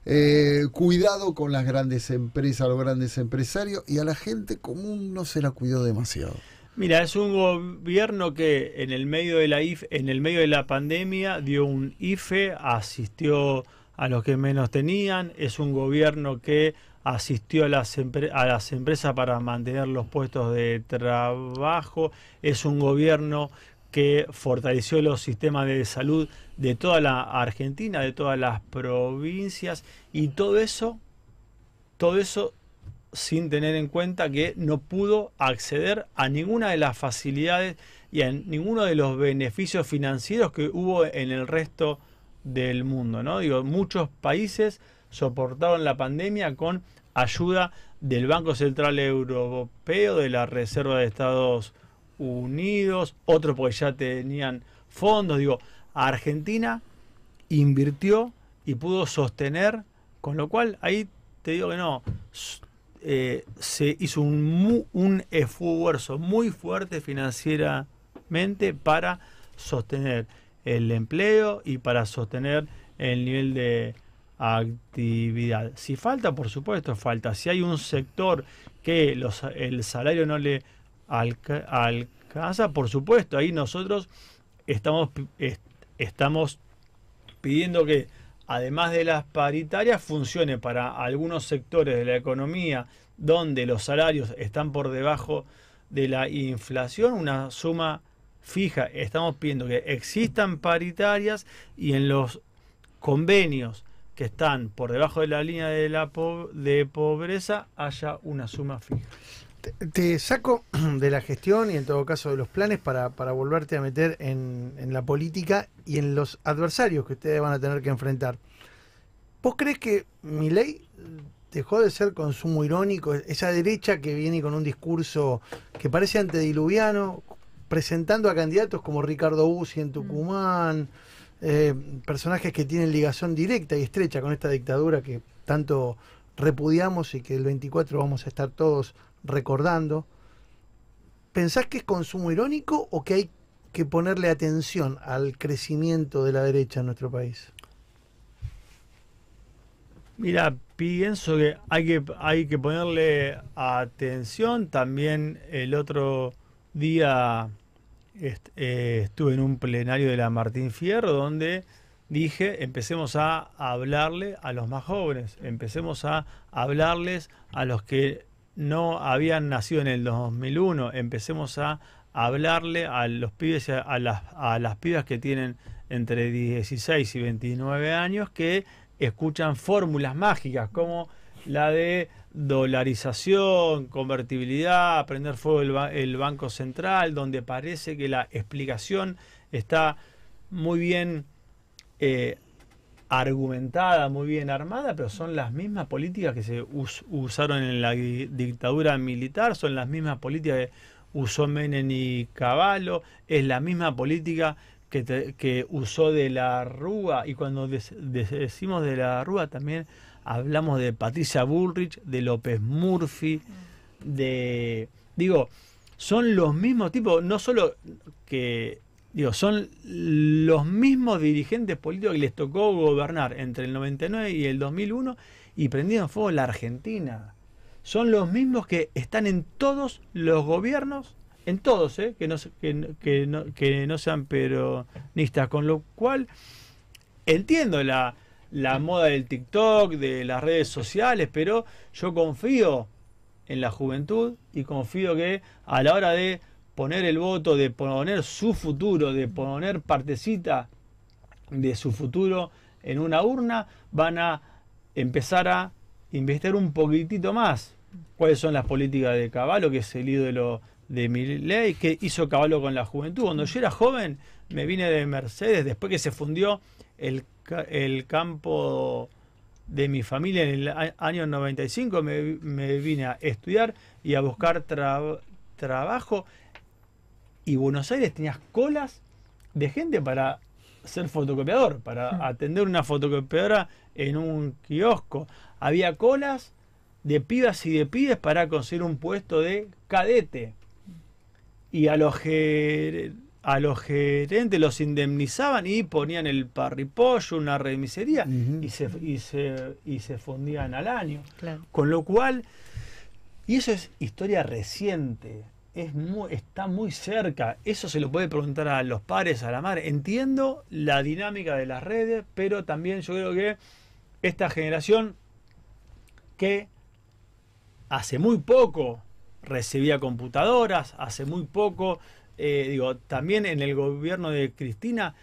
S1: eh, cuidado con las grandes empresas, los grandes empresarios, y a la gente común no se la cuidó demasiado.
S2: Mira, es un gobierno que en el medio de en el medio de la pandemia dio un IFE, asistió a los que menos tenían, es un gobierno que asistió a las, a las empresas para mantener los puestos de trabajo, es un gobierno que fortaleció los sistemas de salud de toda la Argentina, de todas las provincias y todo eso, todo eso sin tener en cuenta que no pudo acceder a ninguna de las facilidades y a ninguno de los beneficios financieros que hubo en el resto del mundo, Digo, muchos países soportaron la pandemia con ayuda del Banco Central Europeo, de la Reserva de Estados Unidos, otros porque ya tenían fondos. Digo, Argentina invirtió y pudo sostener, con lo cual ahí te digo que no, eh, se hizo un, un esfuerzo muy fuerte financieramente para sostener el empleo y para sostener el nivel de actividad. Si falta, por supuesto, falta. Si hay un sector que los, el salario no le alcanza, por supuesto, ahí nosotros estamos, estamos pidiendo que, además de las paritarias, funcione para algunos sectores de la economía donde los salarios están por debajo de la inflación, una suma fija. Estamos pidiendo que existan paritarias y en los convenios están por debajo de la línea de, la de pobreza haya una suma fija.
S3: Te, saco de la gestión y en todo caso de los planes para, volverte a meter en, en, la política y en los adversarios que ustedes van a tener que enfrentar. ¿Vos crees que mi ley dejó de ser consumo irónico? Esa derecha que viene con un discurso que parece antediluviano, presentando a candidatos como Ricardo Uzi en mm. Tucumán. Eh, personajes que tienen ligación directa y estrecha con esta dictadura que tanto repudiamos y que el 24 vamos a estar todos recordando. ¿Pensás que es consumo irónico o que hay que ponerle atención al crecimiento de la derecha en nuestro país?
S2: Mira, pienso que hay que, hay que ponerle atención. También el otro día eh, estuve en un plenario de la Martín Fierro donde dije, empecemos a hablarle a los más jóvenes, empecemos a hablarles a los que no habían nacido en el 2001, empecemos a hablarle a los pibes las, a las pibas que tienen entre 16 y 29 años que escuchan fórmulas mágicas como la de dolarización, convertibilidad, prender fuego el, Banco Central, donde parece que la explicación está muy bien eh, argumentada, muy bien armada, pero son las mismas políticas que se usaron en la dictadura militar, son las mismas políticas que usó Menem y Cavallo, es la misma política que, usó de la Rúa, y cuando decimos de la Rúa también hablamos de Patricia Bullrich, de López Murphy, de... Digo, son los mismos tipos, no solo que... Digo, son los mismos dirigentes políticos que les tocó gobernar entre el 99 y el 2001 y prendieron fuego la Argentina. Son los mismos que están en todos los gobiernos en todos, ¿eh? que, no, no, que no sean peronistas, con lo cual entiendo la, la moda del TikTok, de las redes sociales, pero yo confío en la juventud y confío que a la hora de poner el voto, de poner su futuro, de poner partecita de su futuro en una urna, van a empezar a investigar un poquitito más cuáles son las políticas de Caballo, que es el ídolo de mi ley, que hizo Caballo con la juventud. Cuando yo era joven, me vine de Mercedes, después que se fundió el, el campo de mi familia en el año 95 me, vine a estudiar y a buscar trabajo y Buenos Aires tenía colas de gente para ser fotocopiador, para atender una fotocopiadora en un kiosco. Había colas de pibas y de pibes para conseguir un puesto de cadete. Y a los, a los gerentes los indemnizaban y ponían el parripollo, una remisería, y, se, y, se, fundían al año. Con lo cual, y eso es historia reciente, es está muy cerca, eso se lo puede preguntar a los pares, a la madre. Entiendo la dinámica de las redes, pero también yo creo que esta generación que hace muy poco recibía computadoras, hace muy poco eh, digo, también en el gobierno de Cristina,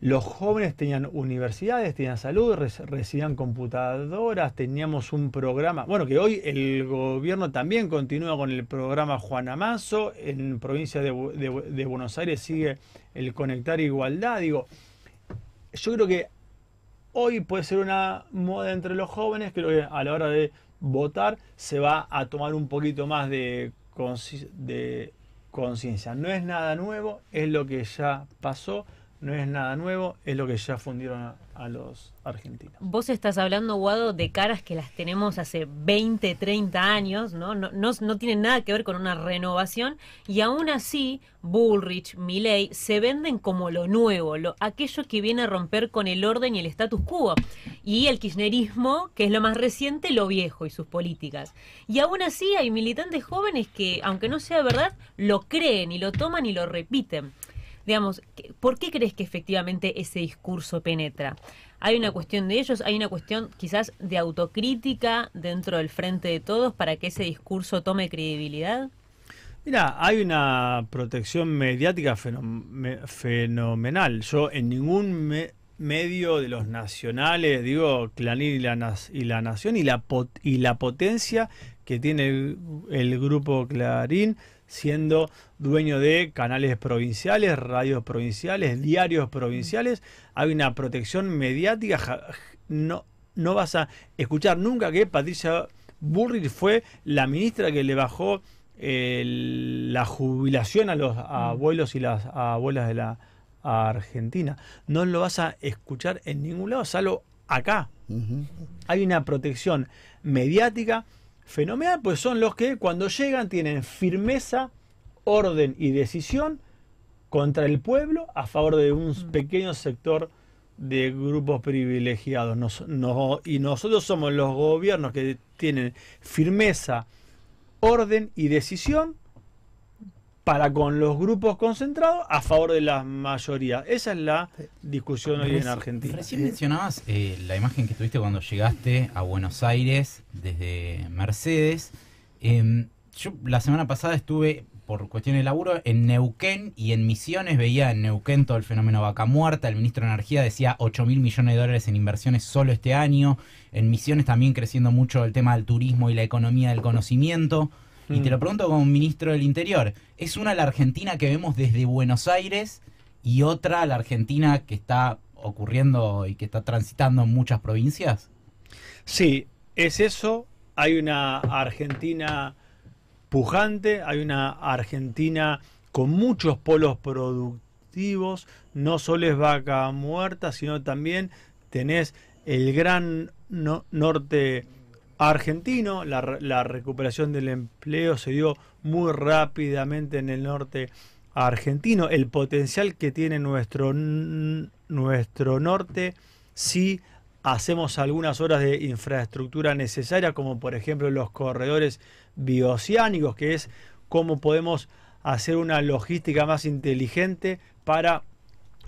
S2: los jóvenes tenían universidades, tenían salud, recibían computadoras, teníamos un programa. Bueno, que hoy el gobierno también continúa con el programa Juan Amazo, en provincia de, Buenos Aires sigue el Conectar Igualdad. Digo, yo creo que hoy puede ser una moda entre los jóvenes, creo que a la hora de votar se va a tomar un poquito más de, de conciencia. No es nada nuevo, es lo que ya pasó no es nada nuevo, es lo que ya fundieron a, los argentinos.
S5: Vos estás hablando, Guado, de caras que las tenemos hace 20, 30 años, ¿no? No, no, tienen nada que ver con una renovación, y aún así, Bullrich, Milley, se venden como lo nuevo, lo, aquello que viene a romper con el orden y el status quo, y el kirchnerismo, que es lo más reciente, lo viejo y sus políticas. Y aún así hay militantes jóvenes que, aunque no sea verdad, lo creen y lo toman y lo repiten. Digamos, ¿por qué crees que efectivamente ese discurso penetra? Hay una cuestión de ellos, hay una cuestión quizás de autocrítica dentro del frente de todos para que ese discurso tome credibilidad.
S2: Mira, hay una protección mediática fenomenal. Yo en ningún medio de los nacionales, digo, Clarín y la, Nación y la, potencia que tiene el grupo Clarín, siendo dueño de canales provinciales, radios provinciales, diarios provinciales. Hay una protección mediática. No, no vas a escuchar nunca que Patricia Bullrich fue la ministra que le bajó eh, la jubilación a los mm. abuelos y las abuelas de la Argentina. No lo vas a escuchar en ningún lado, salvo acá. Hay una protección mediática Fenomenal, pues son los que cuando llegan tienen firmeza, orden y decisión contra el pueblo a favor de un mm. pequeño sector de grupos privilegiados. y nosotros somos los gobiernos que tienen firmeza, orden y decisión para con los grupos concentrados a favor de la mayoría. Esa es la discusión hoy en Argentina. Recién
S4: mencionabas eh, la imagen que tuviste cuando llegaste a Buenos Aires desde Mercedes. Em, yo la semana pasada estuve por cuestiones de laburo en Neuquén y en Misiones veía en Neuquén todo el fenómeno vaca muerta. El ministro de Energía decía 8 mil millones de dólares en inversiones solo este año. En Misiones también creciendo mucho el tema del turismo y la economía del conocimiento y te lo mm. pregunto como ministro del Interior, ¿es una la Argentina que vemos desde Buenos Aires y otra la Argentina que está ocurriendo y que está transitando en muchas provincias?
S2: Sí, es eso. Hay una Argentina pujante, hay una Argentina con muchos polos productivos, no solo es vaca muerta, sino también tenés el gran norte argentino. La, recuperación del empleo se dio muy rápidamente en el norte argentino. El potencial que tiene nuestro, nuestro norte si hacemos algunas horas de infraestructura necesaria, como por ejemplo los corredores bioceánicos, que es cómo podemos hacer una logística más inteligente para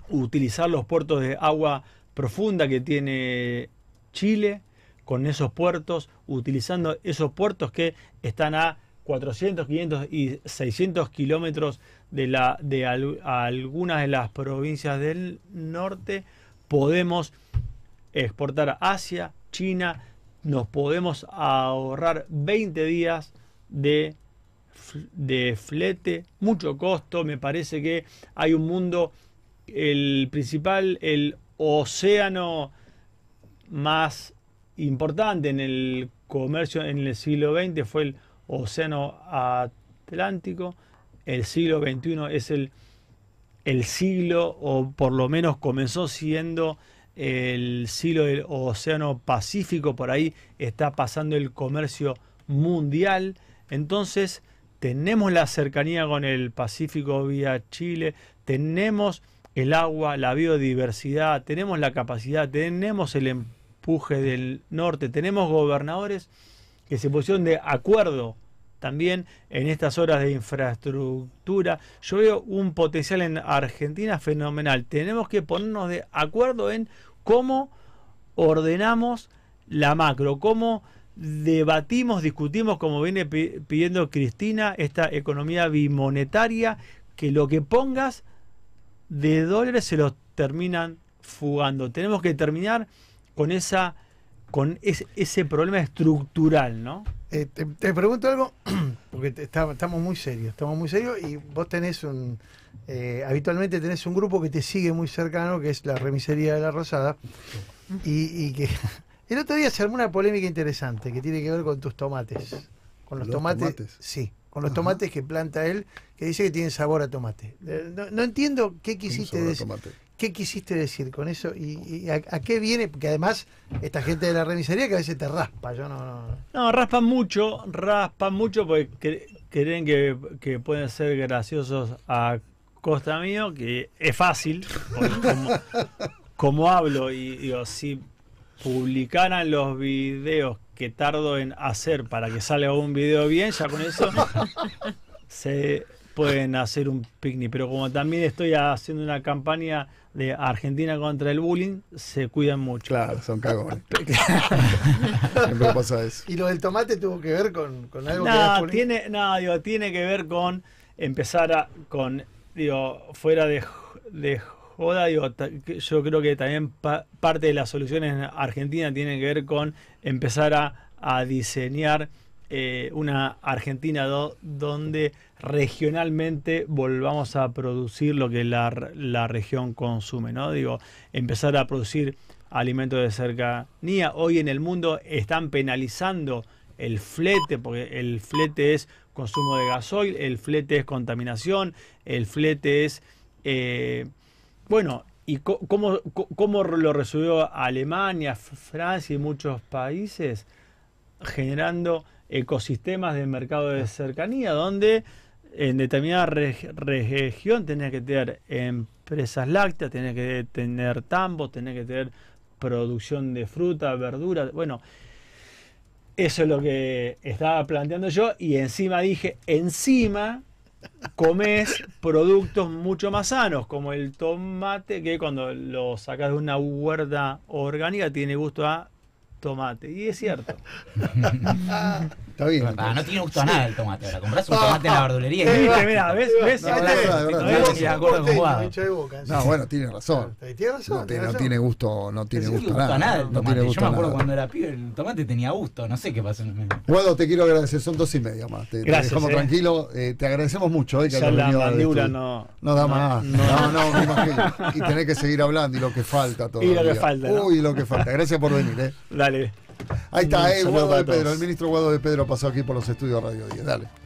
S2: utilizar los puertos de agua profunda que tiene Chile, con esos puertos, utilizando esos puertos que están a 400, 500 y 600 kilómetros de, la, de algunas de las provincias del norte, podemos exportar Asia, China, nos podemos ahorrar 20 días de, de flete, mucho costo, me parece que hay un mundo, el principal, el océano más importante en el comercio en el siglo XX fue el Océano Atlántico. El siglo XXI es el, el siglo, o por lo menos comenzó siendo el siglo del Océano Pacífico, por ahí está pasando el comercio mundial. Entonces, tenemos la cercanía con el Pacífico vía Chile, tenemos el agua, la biodiversidad, tenemos la capacidad, tenemos el empleo puje del norte. Tenemos gobernadores que se pusieron de acuerdo también en estas horas de infraestructura. Yo veo un potencial en Argentina fenomenal. Tenemos que ponernos de acuerdo en cómo ordenamos la macro, cómo debatimos, discutimos, como viene pidiendo Cristina, esta economía bimonetaria, que lo que pongas de dólares se los terminan fugando. Tenemos que terminar con, esa, con
S3: ese problema estructural, ¿no? Eh, te, pregunto algo, porque estamos muy serios, estamos muy serios y vos tenés un, eh, habitualmente tenés un grupo que te sigue muy cercano, que es la remisería de la Rosada, y, que el otro día se armó una polémica interesante que tiene que ver con tus tomates. Con los, tomates, Sí, con los tomates que planta él, que dice que tienen sabor a tomate. Eh, no entiendo qué quisiste decir. ¿Qué quisiste decir con eso? ¿Y, a, qué viene? Porque además, esta gente de la remisería que a veces te raspa. Yo no.
S2: No, raspan mucho, raspan mucho porque creen que, pueden ser graciosos a costa mío, que es fácil. Como, hablo, y digo, si publicaran los videos que tardo en hacer para que salga un video bien, ya con eso se pueden hacer un picnic. Pero como también estoy haciendo una campaña de Argentina contra el bullying, se cuidan mucho. Claro, son cagones.
S3: Siempre pasa eso. ¿Y lo del tomate tuvo que ver con, con algo no,
S2: tiene, No, tiene que ver con empezar a, con, digo, fuera de, de joda, digo, yo creo que también parte de las soluciones en Argentina tienen que ver con empezar a, a diseñar eh, una Argentina donde regionalmente volvamos a producir lo que la, región consume, ¿no? Digo, empezar a producir alimentos de cercanía. Hoy en el mundo están penalizando el flete, porque el flete es consumo de gasoil, el flete es contaminación, el flete es... Eh, bueno, ¿y cómo, cómo lo resolvió Alemania, Francia y muchos países? Generando ecosistemas de mercado de ah. cercanía, donde en determinada región tenés que tener empresas lácteas, tenés que tener tambos, tenés que tener producción de fruta, verdura, bueno. Eso es lo que estaba planteando yo y encima dije, encima comes productos mucho más sanos, como el tomate, que cuando lo sacas de una huerta orgánica tiene gusto a tomate. Y es cierto.
S4: Está bien. no tiene gusto a nada el tomate. Ahora compras un tomate en la ah, verdulería. Sí, mira, ¿ves? ¿Ves? No, bueno, tiene razón. Tiene razón. No tiene
S1: gusto, no tiene gusto a nada. el tomate. Yo me acuerdo cuando
S4: era pibe, el tomate tenía gusto. No sé qué pasa en el
S1: Guado, te quiero agradecer. Son dos y media más. Te dejamos eh. tranquilo. Eh, te agradecemos mucho. Eh, ya la mandíbula este- no. No da más. No, no, me imagino. Y tenés que seguir hablando y lo que falta todavía. Y lo que falta. Uy, lo que falta. Gracias por venir, eh. Dale.
S3: Ahí está, eh, el
S1: ministro Guado de Pedro pasó aquí por los estudios Radio 10. Dale.